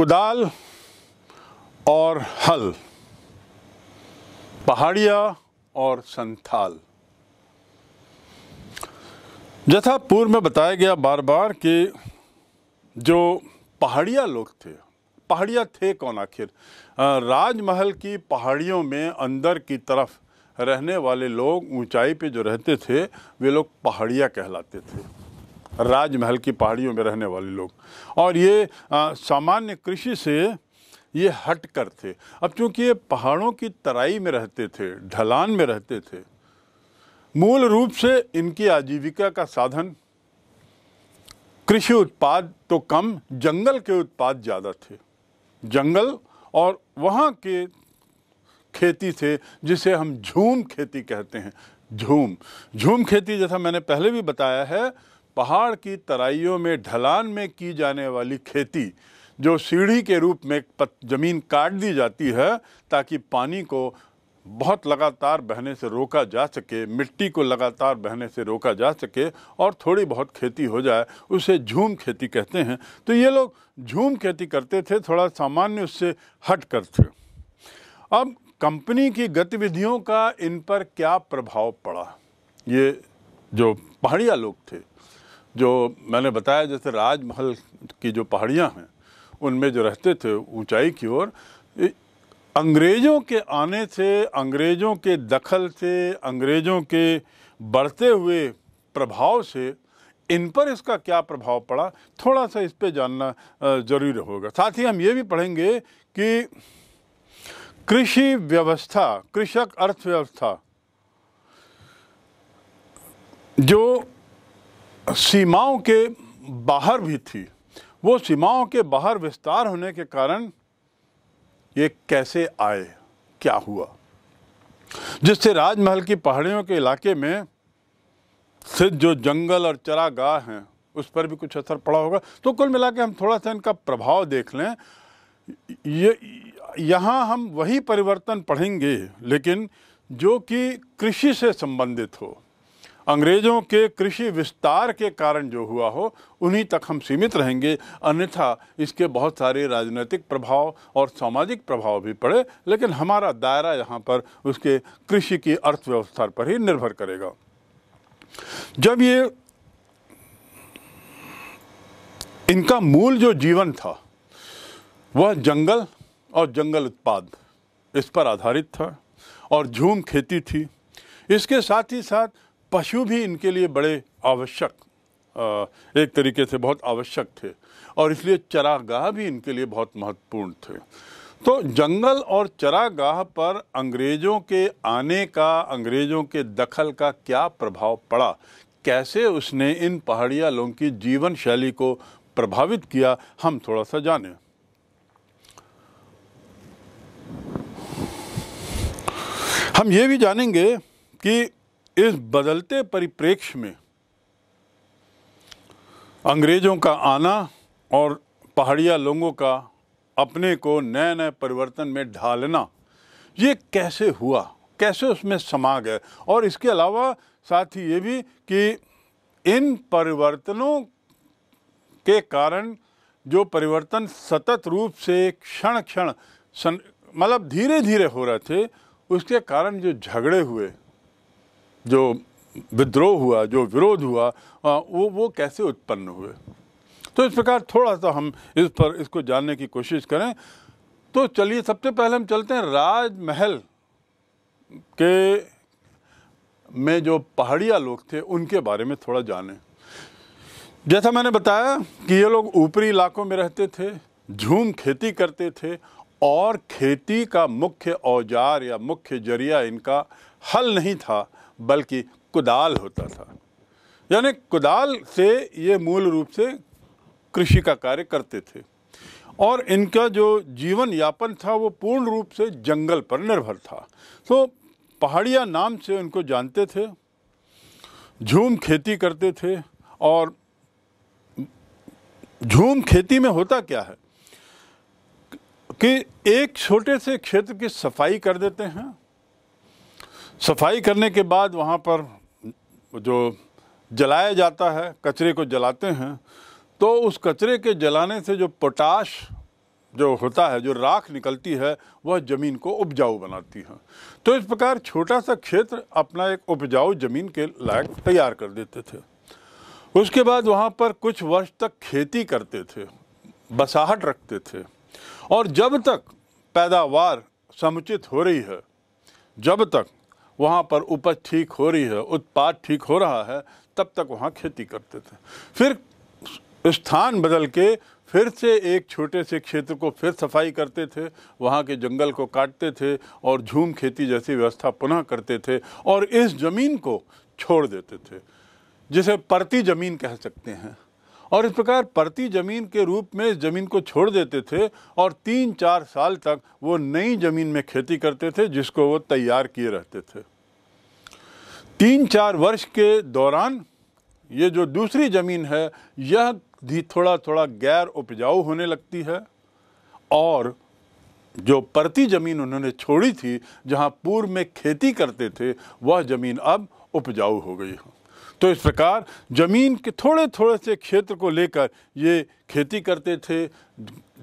कुदाल और हल पहाड़िया और संथाल जैसा पूर्व में बताया गया बार बार कि जो पहाड़िया लोग थे पहाड़िया थे कौन आखिर राजमहल की पहाड़ियों में अंदर की तरफ रहने वाले लोग ऊंचाई पे जो रहते थे वे लोग पहाड़िया कहलाते थे राजमहल की पहाड़ियों में रहने वाले लोग और ये सामान्य कृषि से ये हट कर थे अब चूंकि ये पहाड़ों की तराई में रहते थे ढलान में रहते थे मूल रूप से इनकी आजीविका का साधन कृषि उत्पाद तो कम जंगल के उत्पाद ज़्यादा थे जंगल और वहाँ के खेती थे जिसे हम झूम खेती कहते हैं झूम झूम खेती जैसा मैंने पहले भी बताया है पहाड़ की तराइयों में ढलान में की जाने वाली खेती जो सीढ़ी के रूप में ज़मीन काट दी जाती है ताकि पानी को बहुत लगातार बहने से रोका जा सके मिट्टी को लगातार बहने से रोका जा सके और थोड़ी बहुत खेती हो जाए उसे झूम खेती कहते हैं तो ये लोग झूम खेती करते थे थोड़ा सामान्य उससे हट कर थे अब कंपनी की गतिविधियों का इन पर क्या प्रभाव पड़ा ये जो पहाड़िया लोग थे जो मैंने बताया जैसे राजमहल की जो पहाड़ियाँ हैं उनमें जो रहते थे ऊंचाई की ओर अंग्रेज़ों के आने से अंग्रेज़ों के दखल से अंग्रेज़ों के बढ़ते हुए प्रभाव से इन पर इसका क्या प्रभाव पड़ा थोड़ा सा इस पर जानना जरूरी होगा साथ ही हम ये भी पढ़ेंगे कि कृषि व्यवस्था कृषक अर्थव्यवस्था जो सीमाओं के बाहर भी थी वो सीमाओं के बाहर विस्तार होने के कारण ये कैसे आए क्या हुआ जिससे राजमहल की पहाड़ियों के इलाके में सिर्फ जो जंगल और चरागाह हैं उस पर भी कुछ असर पड़ा होगा तो कुल मिला के हम थोड़ा सा इनका प्रभाव देख लें ये यहाँ हम वही परिवर्तन पढ़ेंगे लेकिन जो कि कृषि से संबंधित हो अंग्रेज़ों के कृषि विस्तार के कारण जो हुआ हो उन्हीं तक हम सीमित रहेंगे अन्यथा इसके बहुत सारे राजनीतिक प्रभाव और सामाजिक प्रभाव भी पड़े लेकिन हमारा दायरा यहाँ पर उसके कृषि की अर्थव्यवस्था पर ही निर्भर करेगा जब ये इनका मूल जो जीवन था वह जंगल और जंगल उत्पाद इस पर आधारित था और झूम खेती थी इसके साथ ही साथ पशु भी इनके लिए बड़े आवश्यक एक तरीके से बहुत आवश्यक थे और इसलिए चरागाह भी इनके लिए बहुत महत्वपूर्ण थे तो जंगल और चरागाह पर अंग्रेज़ों के आने का अंग्रेज़ों के दखल का क्या प्रभाव पड़ा कैसे उसने इन पहाड़िया लोगों की जीवन शैली को प्रभावित किया हम थोड़ा सा जाने हम ये भी जानेंगे कि इस बदलते परिप्रेक्ष्य में अंग्रेज़ों का आना और पहाड़िया लोगों का अपने को नए नए परिवर्तन में ढालना ये कैसे हुआ कैसे उसमें समा गए और इसके अलावा साथ ही ये भी कि इन परिवर्तनों के कारण जो परिवर्तन सतत रूप से क्षण क्षण मतलब धीरे धीरे हो रहे थे उसके कारण जो झगड़े हुए जो विद्रोह हुआ जो विरोध हुआ वो वो कैसे उत्पन्न हुए तो इस प्रकार थोड़ा सा हम इस पर इसको जानने की कोशिश करें तो चलिए सबसे पहले हम चलते हैं राजमहल के में जो पहाड़िया लोग थे उनके बारे में थोड़ा जानें जैसा मैंने बताया कि ये लोग ऊपरी इलाकों में रहते थे झूम खेती करते थे और खेती का मुख्य औजार या मुख्य जरिया इनका हल नहीं था बल्कि कुदाल होता था यानी कुदाल से ये मूल रूप से कृषि का कार्य करते थे और इनका जो जीवन यापन था वो पूर्ण रूप से जंगल पर निर्भर था तो पहाड़िया नाम से उनको जानते थे झूम खेती करते थे और झूम खेती में होता क्या है कि एक छोटे से क्षेत्र की सफाई कर देते हैं सफाई करने के बाद वहाँ पर जो जलाया जाता है कचरे को जलाते हैं तो उस कचरे के जलाने से जो पोटाश जो होता है जो राख निकलती है वह ज़मीन को उपजाऊ बनाती है तो इस प्रकार छोटा सा क्षेत्र अपना एक उपजाऊ ज़मीन के लायक तैयार कर देते थे उसके बाद वहाँ पर कुछ वर्ष तक खेती करते थे बसाहट रखते थे और जब तक पैदावार समुचित हो रही है जब तक वहाँ पर उपज ठीक हो रही है उत्पाद ठीक हो रहा है तब तक वहाँ खेती करते थे फिर स्थान बदल के फिर से एक छोटे से क्षेत्र को फिर सफाई करते थे वहाँ के जंगल को काटते थे और झूम खेती जैसी व्यवस्था पुनः करते थे और इस ज़मीन को छोड़ देते थे जिसे परती ज़मीन कह सकते हैं और इस प्रकार परती ज़मीन के रूप में इस ज़मीन को छोड़ देते थे और तीन चार साल तक वो नई ज़मीन में खेती करते थे जिसको वो तैयार किए रहते थे तीन चार वर्ष के दौरान ये जो दूसरी ज़मीन है यह भी थोड़ा थोड़ा गैर उपजाऊ होने लगती है और जो परती ज़मीन उन्होंने छोड़ी थी जहाँ पूर्व में खेती करते थे वह ज़मीन अब उपजाऊ हो गई है तो इस प्रकार ज़मीन के थोड़े थोड़े से क्षेत्र को लेकर ये खेती करते थे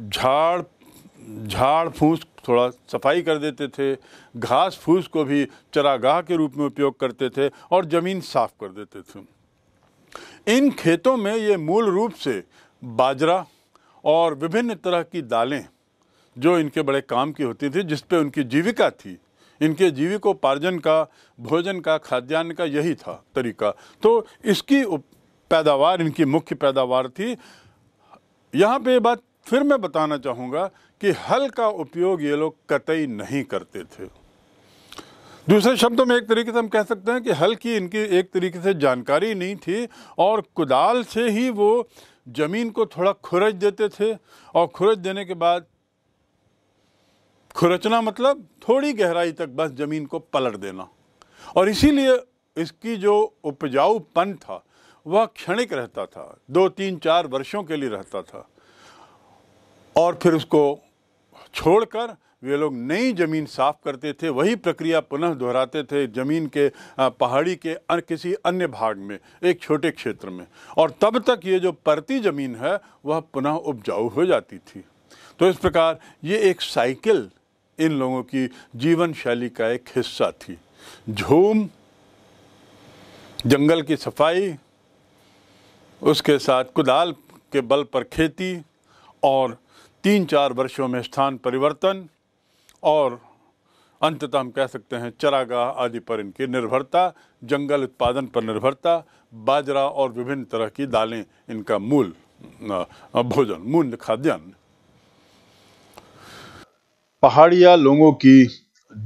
झाड़ झाड़ फूस थोड़ा सफाई कर देते थे घास फूस को भी चरागाह के रूप में उपयोग करते थे और ज़मीन साफ कर देते थे इन खेतों में ये मूल रूप से बाजरा और विभिन्न तरह की दालें जो इनके बड़े काम की होती थी जिस पे उनकी जीविका थी इनके जीविकोपार्जन का भोजन का खाद्यान्न का यही था तरीका तो इसकी पैदावार इनकी मुख्य पैदावार थी यहाँ पे बात फिर मैं बताना चाहूँगा कि हल का उपयोग ये लोग कतई नहीं करते थे दूसरे शब्दों में एक तरीके से हम कह सकते हैं कि हल की इनकी एक तरीके से जानकारी नहीं थी और कुदाल से ही वो ज़मीन को थोड़ा खुरच देते थे और खुरच देने के बाद खुरचना मतलब थोड़ी गहराई तक बस ज़मीन को पलट देना और इसीलिए इसकी जो उपजाऊपन था वह क्षणिक रहता था दो तीन चार वर्षों के लिए रहता था और फिर उसको छोड़कर वे लोग नई ज़मीन साफ़ करते थे वही प्रक्रिया पुनः दोहराते थे ज़मीन के पहाड़ी के अन, किसी अन्य भाग में एक छोटे क्षेत्र में और तब तक ये जो परती ज़मीन है वह पुनः उपजाऊ हो जाती थी तो इस प्रकार ये एक साइकिल इन लोगों की जीवन शैली का एक हिस्सा थी झूम जंगल की सफाई उसके साथ कुदाल के बल पर खेती और तीन चार वर्षों में स्थान परिवर्तन और अंततः हम कह सकते हैं चरागाह आदि पर इनकी निर्भरता जंगल उत्पादन पर निर्भरता बाजरा और विभिन्न तरह की दालें इनका मूल भोजन मूल खाद्यान्न पहाड़िया लोगों की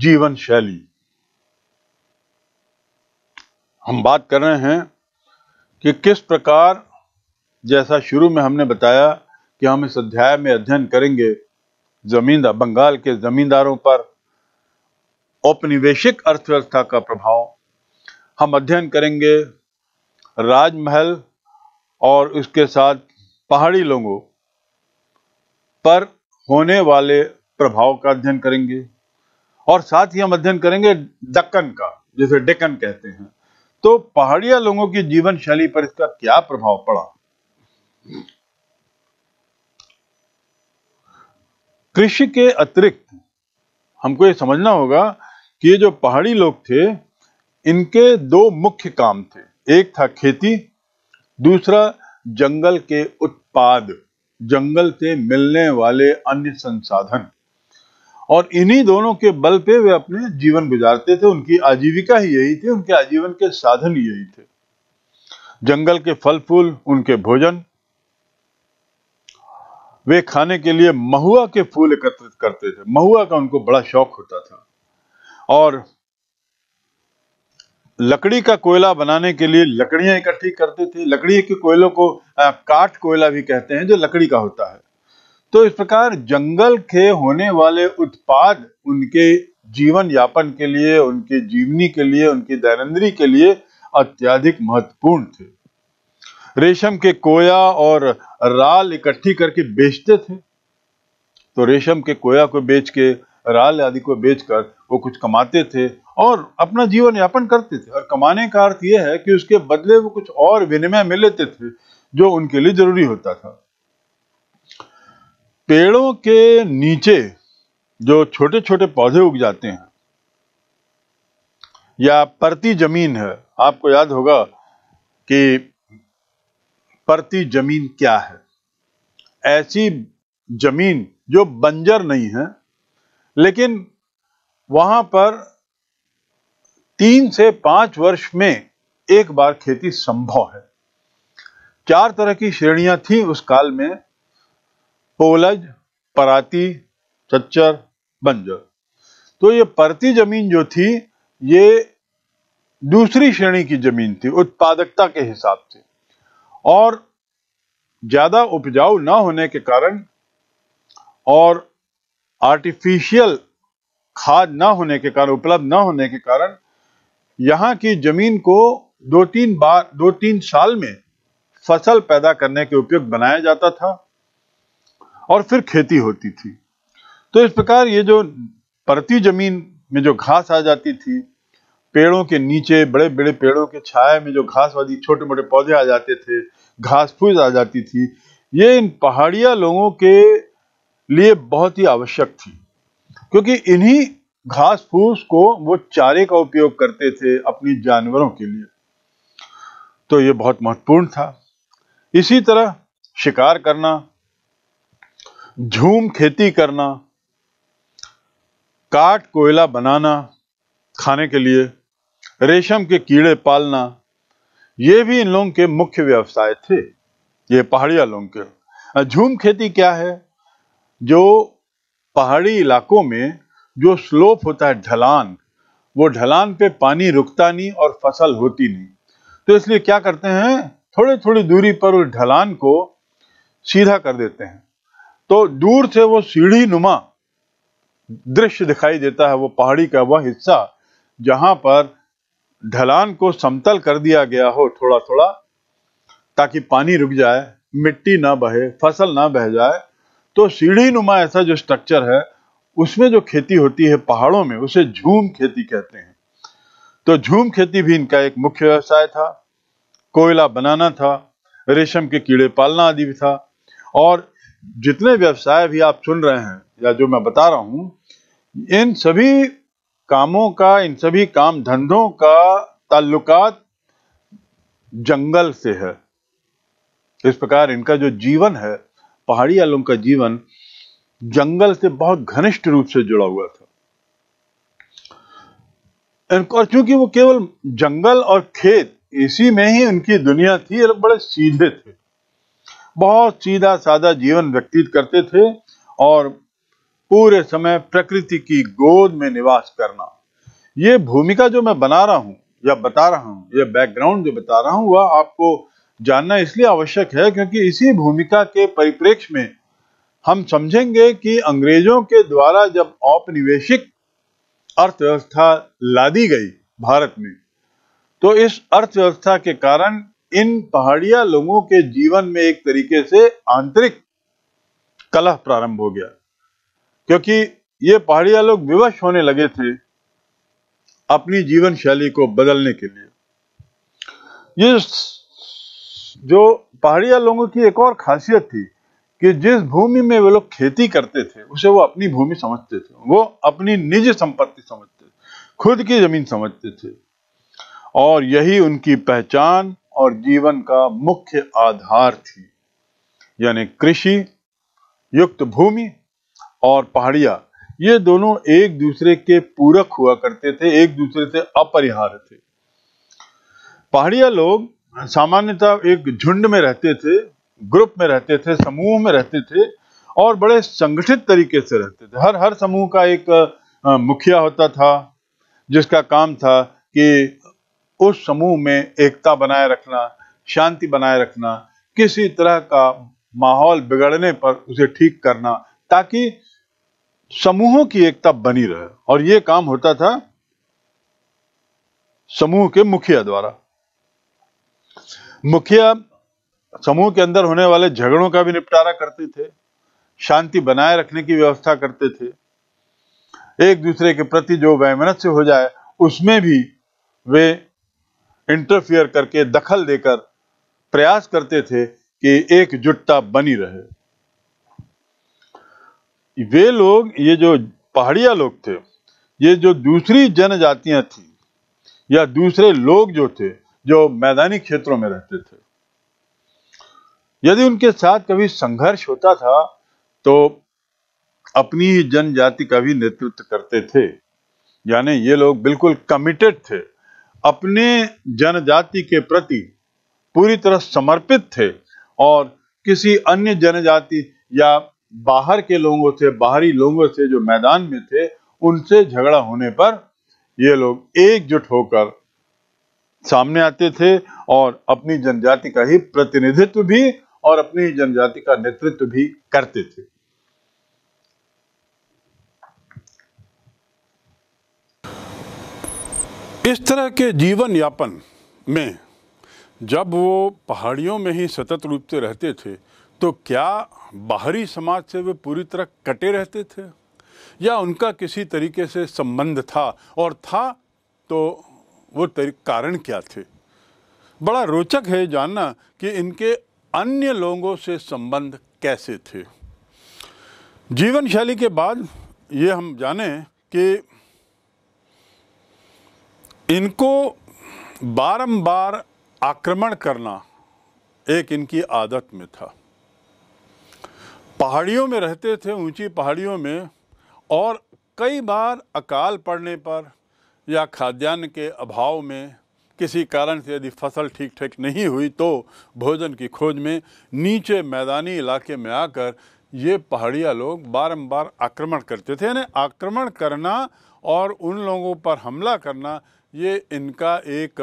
जीवन शैली हम बात कर रहे हैं कि किस प्रकार जैसा शुरू में हमने बताया कि हम इस अध्याय में अध्ययन करेंगे जमींदार बंगाल के जमींदारों पर औपनिवेशिक अर्थव्यवस्था का प्रभाव हम अध्ययन करेंगे राजमहल और उसके साथ पहाड़ी लोगों पर होने वाले प्रभाव का अध्ययन करेंगे और साथ ही हम अध्ययन करेंगे दक्कन का जिसे डेकन कहते हैं तो पहाड़िया लोगों की जीवन शैली पर इसका क्या प्रभाव पड़ा कृषि के अतिरिक्त हमको ये समझना होगा कि ये जो पहाड़ी लोग थे इनके दो मुख्य काम थे एक था खेती दूसरा जंगल के उत्पाद जंगल से मिलने वाले अन्य संसाधन और इन्हीं दोनों के बल पे वे अपने जीवन गुजारते थे उनकी आजीविका ही यही थी उनके आजीवन के साधन ही यही थे जंगल के फल फूल उनके भोजन वे खाने के लिए महुआ के फूल एकत्रित करते थे महुआ का उनको बड़ा शौक होता था और लकड़ी का कोयला बनाने के लिए लकड़ियां इकट्ठी करते थे लकड़ी के कोयलों को आ, काट कोयला भी कहते हैं जो लकड़ी का होता है तो इस प्रकार जंगल के होने वाले उत्पाद उनके जीवन यापन के लिए उनके जीवनी के लिए उनकी दैनंदी के लिए अत्याधिक महत्वपूर्ण थे रेशम के कोया और राल इकट्ठी करके बेचते थे तो रेशम के कोया को बेच के राल आदि को बेचकर वो कुछ कमाते थे और अपना जीवन यापन करते थे और कमाने का अर्थ यह है कि उसके बदले वो कुछ और विनिमय में लेते थे जो उनके लिए जरूरी होता था पेड़ों के नीचे जो छोटे छोटे पौधे उग जाते हैं या परती जमीन है आपको याद होगा कि परती जमीन क्या है ऐसी जमीन जो बंजर नहीं है लेकिन वहां पर तीन से पांच वर्ष में एक बार खेती संभव है चार तरह की श्रेणियां थी उस काल में पोलज पराती चच्चर बंजर तो ये परती जमीन जो थी ये दूसरी श्रेणी की जमीन थी उत्पादकता के हिसाब से और ज्यादा उपजाऊ ना होने के कारण और आर्टिफिशियल खाद ना होने के कारण उपलब्ध ना होने के कारण यहाँ की जमीन को दो तीन बार दो तीन साल में फसल पैदा करने के उपयुक्त बनाया जाता था और फिर खेती होती थी तो इस प्रकार ये जो परती जमीन में जो घास आ जाती थी पेड़ों के नीचे बड़े बड़े पेड़ों के छाया में जो घास वाली छोटे मोटे पौधे आ जाते थे घास फूस आ जाती थी ये इन पहाड़िया लोगों के लिए बहुत ही आवश्यक थी क्योंकि इन्हीं घास फूस को वो चारे का उपयोग करते थे अपनी जानवरों के लिए तो ये बहुत महत्वपूर्ण था इसी तरह शिकार करना झूम खेती करना काट कोयला बनाना खाने के लिए रेशम के कीड़े पालना ये भी इन लोगों के मुख्य व्यवसाय थे ये पहाड़िया लोगों के झूम खेती क्या है जो पहाड़ी इलाकों में जो स्लोप होता है ढलान वो ढलान पे पानी रुकता नहीं और फसल होती नहीं तो इसलिए क्या करते हैं थोड़ी थोड़ी दूरी पर उस ढलान को सीधा कर देते हैं तो दूर से वो सीढ़ी नुमा दृश्य दिखाई देता है वो पहाड़ी का वह हिस्सा जहां पर ढलान को समतल कर दिया गया हो थोड़ा थोड़ा ताकि पानी रुक जाए मिट्टी ना बहे फसल ना बह जाए तो सीढ़ी नुमा ऐसा जो स्ट्रक्चर है उसमें जो खेती होती है पहाड़ों में उसे झूम खेती कहते हैं तो झूम खेती भी इनका एक मुख्य व्यवसाय था कोयला बनाना था रेशम के कीड़े पालना आदि भी था और जितने व्यवसाय भी आप सुन रहे हैं या जो मैं बता रहा हूं इन सभी कामों का इन सभी काम धंधों का ताल्लुकात जंगल से है इस प्रकार इनका जो जीवन है पहाड़ी वालों का जीवन जंगल से बहुत घनिष्ठ रूप से जुड़ा हुआ था और चूंकि वो केवल जंगल और खेत इसी में ही उनकी दुनिया थी और बड़े सीधे थे बहुत सीधा साधा जीवन व्यतीत करते थे और पूरे समय प्रकृति की गोद में निवास करना ये भूमिका जो मैं बना रहा हूं या बता रहा हूं या बैकग्राउंड जो बता रहा हूं वह आपको जानना इसलिए आवश्यक है क्योंकि इसी भूमिका के परिप्रेक्ष्य में हम समझेंगे कि अंग्रेजों के द्वारा जब औपनिवेशिक अर्थव्यवस्था लादी गई भारत में तो इस अर्थव्यवस्था के कारण इन पहाड़िया लोगों के जीवन में एक तरीके से आंतरिक कलह प्रारंभ हो गया क्योंकि ये पहाड़िया लोग विवश होने लगे थे अपनी जीवन शैली को बदलने के लिए ये जो पहाड़िया लोगों की एक और खासियत थी कि जिस भूमि में वे लोग खेती करते थे उसे वो अपनी भूमि समझते थे वो अपनी निजी संपत्ति समझते थे खुद की जमीन समझते थे और यही उनकी पहचान और जीवन का मुख्य आधार थी यानी कृषि युक्त भूमि और पहाड़िया ये दोनों एक दूसरे के पूरक हुआ करते थे एक दूसरे से अपरिहार्य थे पहाड़िया लोग सामान्यतः एक झुंड में रहते थे ग्रुप में रहते थे समूह में रहते थे और बड़े संगठित तरीके से रहते थे हर हर समूह का एक मुखिया होता था जिसका काम था कि उस समूह में एकता बनाए रखना शांति बनाए रखना किसी तरह का माहौल बिगड़ने पर उसे ठीक करना ताकि समूहों की एकता बनी रहे और ये काम होता था समूह के मुखिया द्वारा मुखिया समूह के अंदर होने वाले झगड़ों का भी निपटारा करते थे शांति बनाए रखने की व्यवस्था करते थे एक दूसरे के प्रति जो वैमनस्य हो जाए उसमें भी वे इंटरफियर करके दखल देकर प्रयास करते थे कि एकजुटता बनी रहे वे लोग ये जो पहाड़िया लोग थे ये जो दूसरी जनजातियां थी या दूसरे लोग जो थे जो मैदानी क्षेत्रों में रहते थे यदि उनके साथ कभी संघर्ष होता था तो अपनी ही जनजाति का भी नेतृत्व करते थे यानी ये लोग बिल्कुल कमिटेड थे अपने जनजाति के प्रति पूरी तरह समर्पित थे और किसी अन्य जनजाति या बाहर के लोगों से बाहरी लोगों से जो मैदान में थे उनसे झगड़ा होने पर ये लोग एकजुट होकर सामने आते थे और अपनी जनजाति का ही प्रतिनिधित्व भी और अपनी जनजाति का नेतृत्व भी करते थे इस तरह के जीवन यापन में जब वो पहाड़ियों में ही सतत रूप से रहते थे तो क्या बाहरी समाज से वे पूरी तरह कटे रहते थे या उनका किसी तरीके से संबंध था और था तो वो कारण क्या थे बड़ा रोचक है जानना कि इनके अन्य लोगों से संबंध कैसे थे जीवन शैली के बाद ये हम जाने कि इनको बारंबार आक्रमण करना एक इनकी आदत में था पहाड़ियों में रहते थे ऊंची पहाड़ियों में और कई बार अकाल पड़ने पर या खाद्यान्न के अभाव में किसी कारण से यदि फसल ठीक ठीक नहीं हुई तो भोजन की खोज में नीचे मैदानी इलाके में आकर ये पहाड़िया लोग बारंबार आक्रमण करते थे यानी आक्रमण करना और उन लोगों पर हमला करना ये इनका एक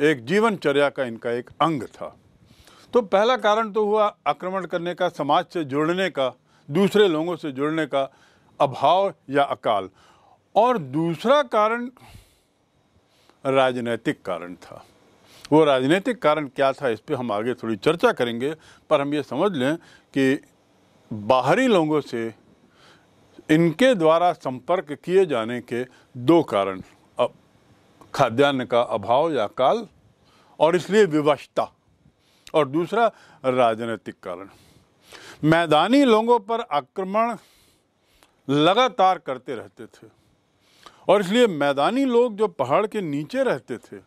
एक जीवनचर्या का इनका एक अंग था तो पहला कारण तो हुआ आक्रमण करने का समाज से जुड़ने का दूसरे लोगों से जुड़ने का अभाव या अकाल और दूसरा कारण राजनीतिक कारण था वो राजनीतिक कारण क्या था इस पर हम आगे थोड़ी चर्चा करेंगे पर हम ये समझ लें कि बाहरी लोगों से इनके द्वारा संपर्क किए जाने के दो कारण खाद्यान्न का अभाव या काल और इसलिए विवशता और दूसरा राजनीतिक कारण मैदानी लोगों पर आक्रमण लगातार करते रहते थे और इसलिए मैदानी लोग जो पहाड़ के नीचे रहते थे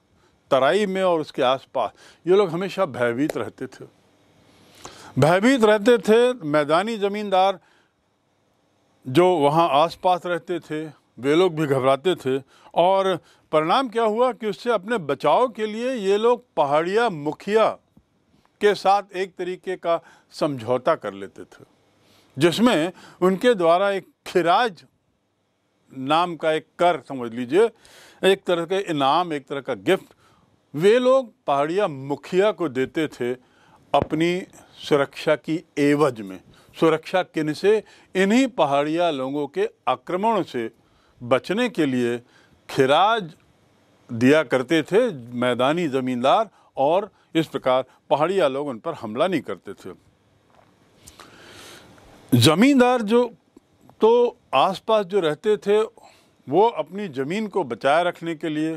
तराई में और उसके आसपास ये लोग हमेशा भयभीत रहते थे भयभीत रहते थे मैदानी ज़मींदार जो वहाँ आसपास रहते थे वे लोग भी घबराते थे और परिणाम क्या हुआ कि उससे अपने बचाव के लिए ये लोग पहाड़िया मुखिया के साथ एक तरीके का समझौता कर लेते थे जिसमें उनके द्वारा एक खिराज नाम का एक कर समझ लीजिए एक तरह का इनाम एक तरह का गिफ्ट वे लोग पहाड़िया मुखिया को देते थे अपनी सुरक्षा की एवज में सुरक्षा किन से इन्हीं पहाड़िया लोगों के आक्रमण से बचने के लिए खिराज दिया करते थे मैदानी ज़मींदार और इस प्रकार पहाड़िया लोग उन पर हमला नहीं करते थे ज़मींदार जो तो आसपास जो रहते थे वो अपनी ज़मीन को बचाए रखने के लिए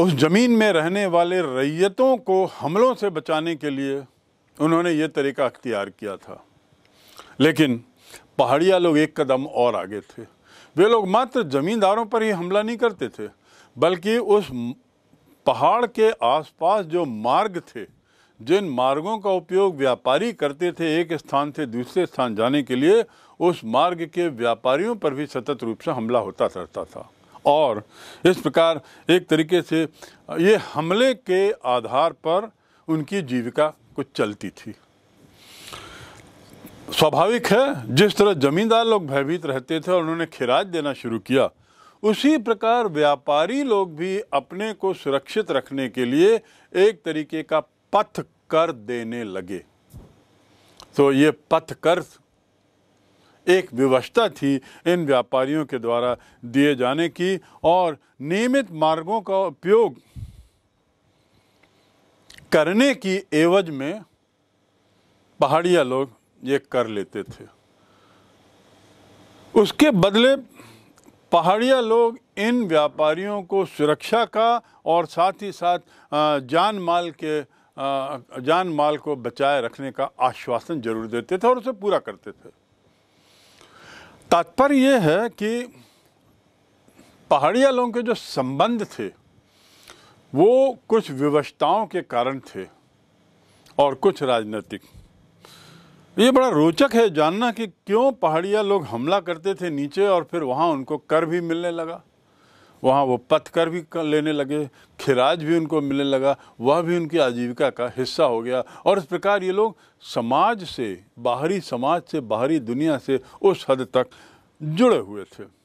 उस ज़मीन में रहने वाले रैयतों को हमलों से बचाने के लिए उन्होंने ये तरीका अख्तियार किया था लेकिन पहाड़िया लोग एक कदम और आगे थे वे लोग मात्र ज़मींदारों पर ही हमला नहीं करते थे बल्कि उस पहाड़ के आसपास जो मार्ग थे जिन मार्गों का उपयोग व्यापारी करते थे एक स्थान से दूसरे स्थान जाने के लिए उस मार्ग के व्यापारियों पर भी सतत रूप से हमला होता रहता था और इस प्रकार एक तरीके से ये हमले के आधार पर उनकी जीविका कुछ चलती थी स्वाभाविक है जिस तरह जमींदार लोग भयभीत रहते थे और उन्होंने खिराज देना शुरू किया उसी प्रकार व्यापारी लोग भी अपने को सुरक्षित रखने के लिए एक तरीके का पथ कर देने लगे तो ये पथ कर एक व्यवस्था थी इन व्यापारियों के द्वारा दिए जाने की और नियमित मार्गों का उपयोग करने की एवज में पहाड़िया लोग ये कर लेते थे उसके बदले पहाड़िया लोग इन व्यापारियों को सुरक्षा का और साथ ही साथ जान माल के जान माल को बचाए रखने का आश्वासन जरूर देते थे और उसे पूरा करते थे तात्पर्य यह है कि पहाड़िया लोगों के जो संबंध थे वो कुछ विवशताओं के कारण थे और कुछ राजनीतिक तो ये बड़ा रोचक है जानना कि क्यों पहाड़िया लोग हमला करते थे नीचे और फिर वहाँ उनको कर भी मिलने लगा वहाँ वो पथ कर भी कर लेने लगे खिराज भी उनको मिलने लगा वह भी उनकी आजीविका का हिस्सा हो गया और इस प्रकार ये लोग समाज से बाहरी समाज से बाहरी दुनिया से उस हद तक जुड़े हुए थे